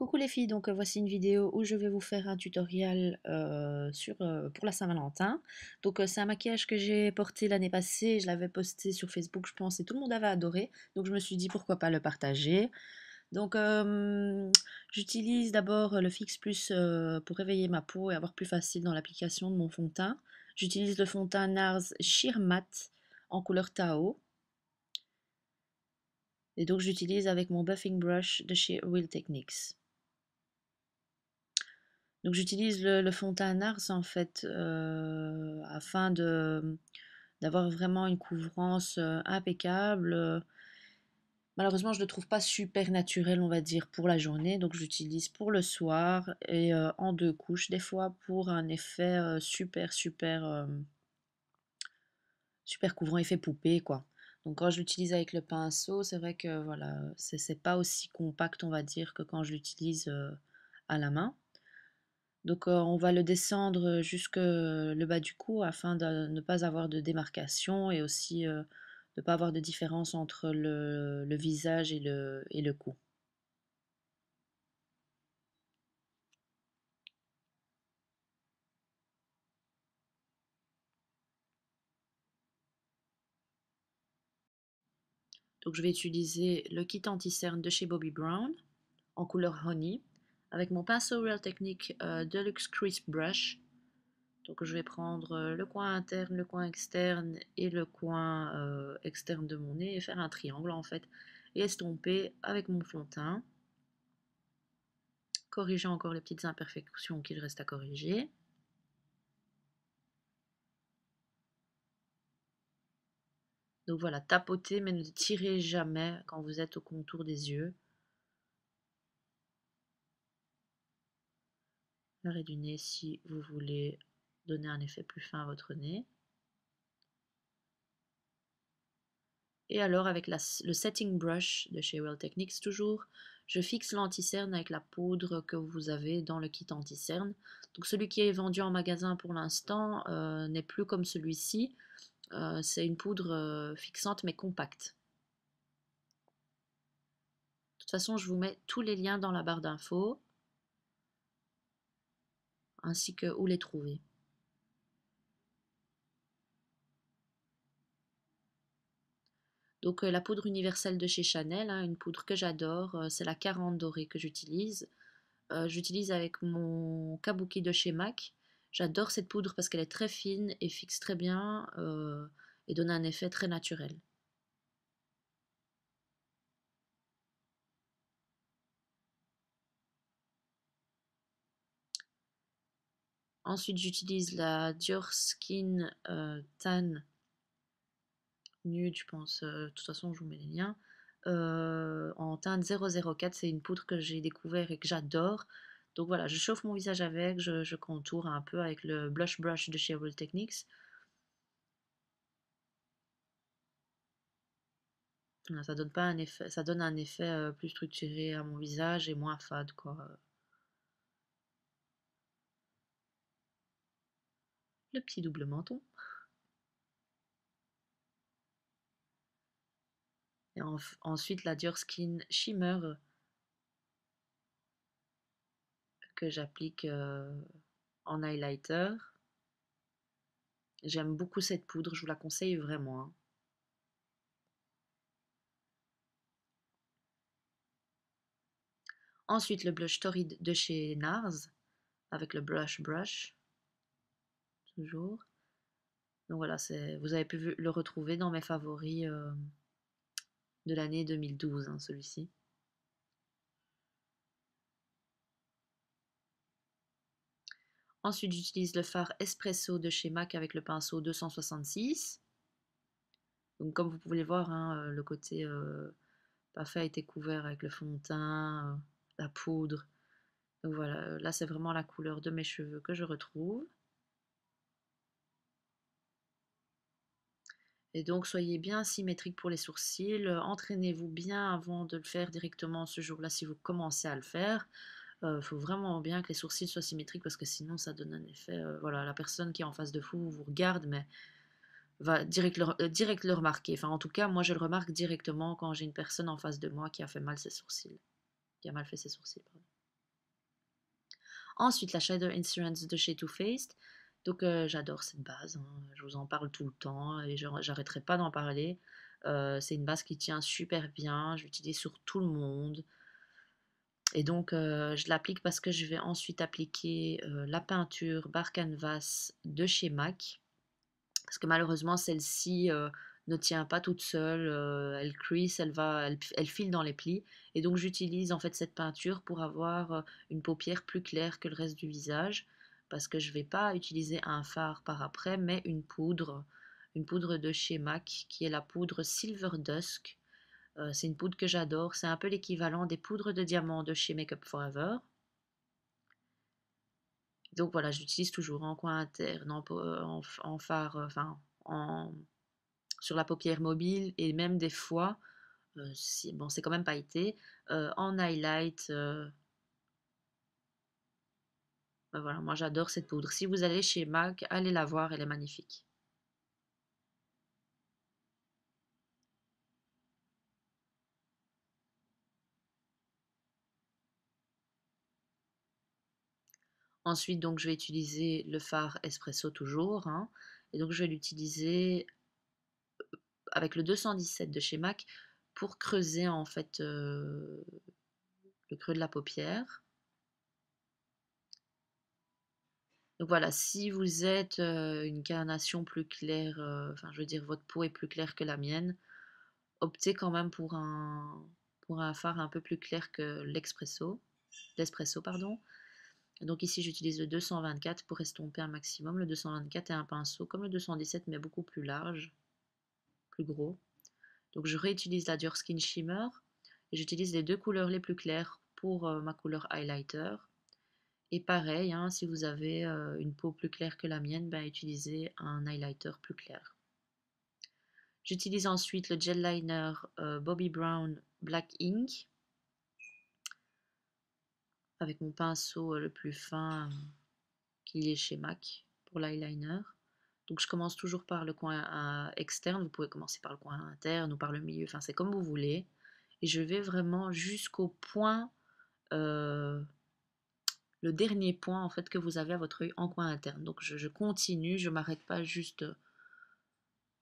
Coucou les filles, donc euh, voici une vidéo où je vais vous faire un tutoriel euh, euh, pour la Saint-Valentin. Donc c'est un maquillage que j'ai porté l'année passée, je l'avais posté sur Facebook je pense et tout le monde avait adoré. Donc je me suis dit pourquoi pas le partager. Donc j'utilise d'abord le Fix Plus pour réveiller ma peau et avoir plus facile dans l'application de mon fond de teint. J'utilise le fond de teint NARS Sheer Matte en couleur Tao. Et donc j'utilise avec mon buffing brush de chez Real Techniques. Donc j'utilise le, le, fond teint Nars en fait euh, afin d'avoir vraiment une couvrance euh, impeccable. Malheureusement, je ne le trouve pas super naturel, on va dire, pour la journée, donc j'utilise pour le soir et euh, en deux couches des fois pour un effet super super super couvrant, effet poupée quoi. Donc quand je l'utilise avec le pinceau, c'est vrai que voilà, c'est pas aussi compact, on va dire, que quand je l'utilise à la main. Donc on va le descendre jusque le bas du cou afin de ne pas avoir de démarcation et aussi de ne pas avoir de différence entre le, visage et le, et le cou. Donc je vais utiliser le kit anti-cerne de chez Bobbi Brown en couleur Honey avec mon pinceau Real Technique euh, Deluxe Crisp Brush. Donc je vais prendre euh, le coin interne, le coin externe et le coin euh, externe de mon nez et faire un triangle en fait et estomper avec mon fond de teint, Corriger encore les petites imperfections qu'il reste à corriger. Donc voilà, tapoter mais ne tirez jamais quand vous êtes au contour des yeux. l'arrêt du nez si vous voulez donner un effet plus fin à votre nez. Et alors avec le setting brush de chez Well Techniques toujours, je fixe l'anticerne avec la poudre que vous avez dans le kit anticerne. Donc celui qui est vendu en magasin pour l'instant euh, n'est plus comme celui-ci. Euh, c'est une poudre euh, fixante mais compacte. De toute façon, je vous mets tous les liens dans la barre d'infos ainsi que où les trouver. Donc euh, la poudre universelle de chez Chanel, hein, une poudre que j'adore, euh, c'est la 40 dorée que j'utilise. Euh, j'utilise avec mon kabuki de chez MAC. J'adore cette poudre parce qu'elle est très fine et fixe très bien et donne un effet très naturel. Ensuite, j'utilise la Dior Skin euh, Tan Nude, je pense. Euh, de toute façon, je vous mets les liens. Euh, en teinte 004, c'est une poudre que j'ai découvert et que j'adore. Donc voilà, je chauffe mon visage avec, je, je, contourne un peu avec le blush brush de chez Real Techniques. Ça donne pas un effet, ça donne un effet plus structuré à mon visage et moins fade quoi. le petit double menton. Et ensuite la Dior Skin Shimmer que j'applique euh, en highlighter. J'aime beaucoup cette poudre, je vous la conseille vraiment. Hein. Ensuite le blush Torrid de chez NARS avec le Brush Brush. Donc voilà, vous avez pu le retrouver dans mes favoris euh, de l'année 2012, hein, celui-ci. Ensuite, j'utilise le fard Espresso de chez MAC avec le pinceau 266. Donc comme vous pouvez le voir, hein, euh, le côté euh, parfait a été couvert avec le fond de teint, la poudre. Donc voilà, là c'est vraiment la couleur de mes cheveux que je retrouve. Et donc soyez bien symétrique pour les sourcils, euh, entraînez-vous bien avant de le faire directement ce jour-là si vous commencez à le faire. Il euh, faut vraiment bien que les sourcils soient symétriques parce que sinon ça donne un effet. Euh, voilà, la personne qui est en face de vous vous regarde, mais va direct le, remarquer. Enfin, en tout cas, moi je le remarque directement quand j'ai une personne en face de moi qui a fait mal ses sourcils. Qui a mal fait ses sourcils, Ensuite, la Shadow Insurance de chez Too Faced. Donc euh, j'adore cette base, hein. je vous en parle tout le temps et j'arrêterai pas d'en parler. Euh, c'est une base qui tient super bien, je l'utilise sur tout le monde. Et donc euh, je l'applique parce que je vais ensuite appliquer la peinture Bar Canvas de chez MAC. Parce que malheureusement celle-ci ne tient pas toute seule, elle crisse, elle, va, elle, file dans les plis. Et donc j'utilise en fait cette peinture pour avoir une paupière plus claire que le reste du visage parce que je ne vais pas utiliser un fard par après, mais une poudre, une poudre de chez MAC qui est la poudre Silver Dusk. Euh, c'est une poudre que j'adore, c'est un peu l'équivalent des poudres de diamant de chez Makeup Forever. Donc voilà, j'utilise toujours en coin interne, en, en, fard, enfin, en, sur la paupière mobile et même des fois, euh, bon c'est quand même pas été euh, en highlight, bah voilà, moi j'adore cette poudre. Si vous allez chez MAC, allez la voir, elle est magnifique. Ensuite, donc, je vais utiliser le fard espresso toujours. Hein. et donc, je vais l'utiliser euh, avec le 217 de chez MAC pour creuser en fait euh, le creux de la paupière. Donc voilà, si vous êtes une carnation plus claire, enfin je veux dire votre peau est plus claire que la mienne, optez quand même pour un, pour un fard un peu plus clair que l'expresso, l'espresso pardon. Donc ici j'utilise le 224 pour estomper un maximum. Le 224 est un pinceau comme le 217 mais beaucoup plus large, plus gros. Donc je réutilise la Dior Skin Shimmer et j'utilise les deux couleurs les plus claires pour ma couleur highlighter. Et pareil, hein, si vous avez euh, une peau plus claire que la mienne, ben, utilisez un highlighter plus clair. J'utilise ensuite le gel liner euh, Bobbi Brown Black Ink avec mon pinceau euh, le plus fin qu'il y ait chez MAC pour l'eyeliner. Donc je commence toujours par le coin externe, vous pouvez commencer par le coin interne ou par le milieu, enfin c'est comme vous voulez. Et je vais vraiment jusqu'au point le dernier point en fait que vous avez à votre œil en coin interne. Donc je, continue, je m'arrête pas juste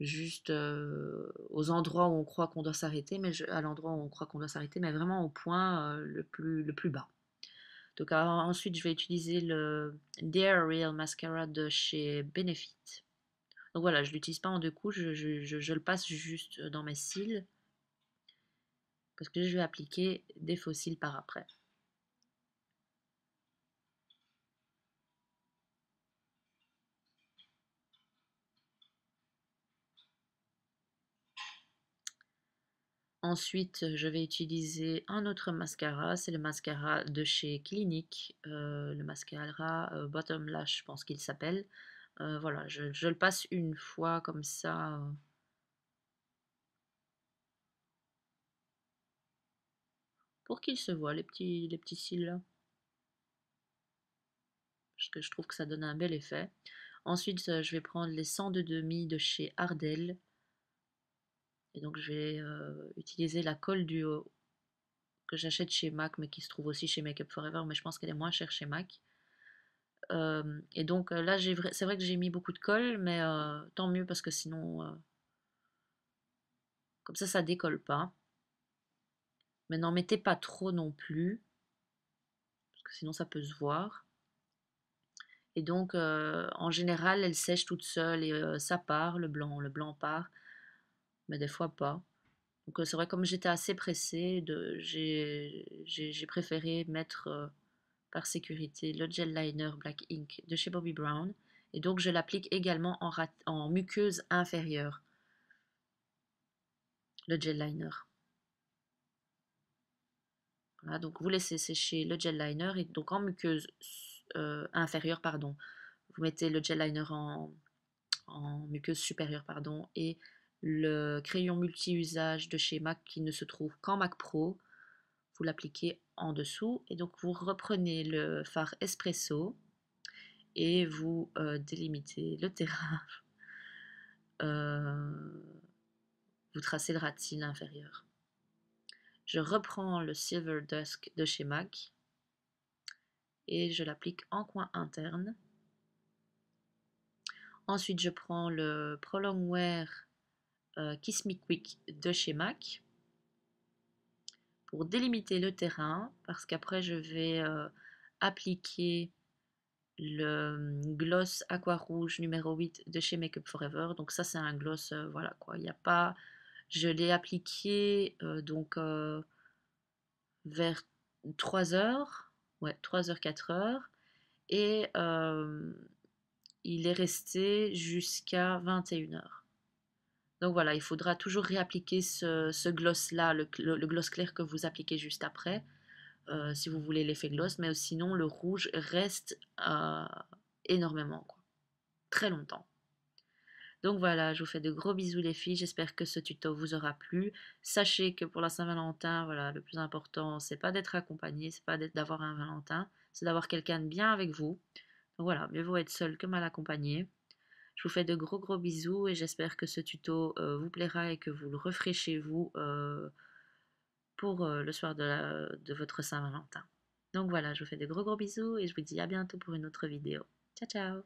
juste euh, aux endroits où on croit qu'on doit s'arrêter, mais à l'endroit où on croit qu'on doit s'arrêter, mais vraiment au point euh, le, plus, le plus bas. Donc ensuite je vais utiliser le Dare Real Mascara de chez Benefit. Donc voilà, je l'utilise pas en deux couches, je, je le passe juste dans mes cils parce que je vais appliquer des faux cils par après. Ensuite, euh, je vais utiliser un autre mascara, c'est le mascara de chez Clinique, euh, le mascara euh, Bottom Lash, je pense qu'il s'appelle. voilà, je, le passe une fois comme ça. Pour qu'il se voit, les petits, les petits cils là. Parce que je trouve que ça donne un bel effet. Ensuite, je vais prendre les de demi de chez Ardell. Et donc je vais euh, utiliser la colle du haut que j'achète chez MAC, mais qui se trouve aussi chez Makeup Forever, mais je pense qu'elle est moins chère chez MAC. Euh, et donc euh, là, c'est vrai que j'ai mis beaucoup de colle, mais tant mieux parce que sinon, comme ça, ça décolle pas. Mais n'en mettez pas trop non plus, parce que sinon ça peut se voir. Et donc, en général, elle sèche toute seule et ça part, le blanc, le blanc part mais des fois pas. Donc c'est vrai, comme j'étais assez pressée, j'ai préféré mettre euh, par sécurité le gel liner Black Ink de chez Bobbi Brown. Et donc je l'applique également en, en muqueuse inférieure, le gel liner. Voilà, donc vous laissez sécher le gel liner et donc en muqueuse euh, inférieure, pardon, vous mettez le gel liner en, en muqueuse supérieure, pardon, et le crayon multi-usage de chez Mac qui ne se trouve qu'en Mac Pro, vous l'appliquez en dessous et donc vous reprenez le phare espresso et vous euh, délimitez le terrain. Euh, vous tracez le ratine inférieur. Je reprends le Silver Dusk de chez MAC et je l'applique en coin interne. Ensuite, je prends le Prolongware euh, Kiss Me Quick de chez MAC pour délimiter le terrain parce qu'après je vais euh, appliquer le euh, gloss aqua rouge numéro 8 de chez Makeup Forever. Donc ça c'est un gloss, voilà quoi, il n'y a pas... Je l'ai appliqué donc vers 3 heures, ouais 3 h 4 heures et il est resté jusqu'à 21 h donc voilà, il faudra toujours réappliquer ce, gloss-là, le, gloss clair que vous appliquez juste après, euh, si vous voulez l'effet gloss, mais sinon le rouge reste euh, énormément, très longtemps. Donc voilà, je vous fais de gros bisous les filles, j'espère que ce tuto vous aura plu. Sachez que pour la Saint-Valentin, voilà, le plus important, c'est pas d'être accompagné, c'est pas d'avoir un Valentin, c'est d'avoir quelqu'un de bien avec vous. Donc voilà, mieux vaut être seul que mal accompagné. Je vous fais de gros gros bisous et j'espère que ce tuto euh, vous plaira et que vous le referez vous euh, pour euh, le soir de, de votre Saint-Valentin. Donc voilà, je vous fais de gros gros bisous et je vous dis à bientôt pour une autre vidéo. Ciao ciao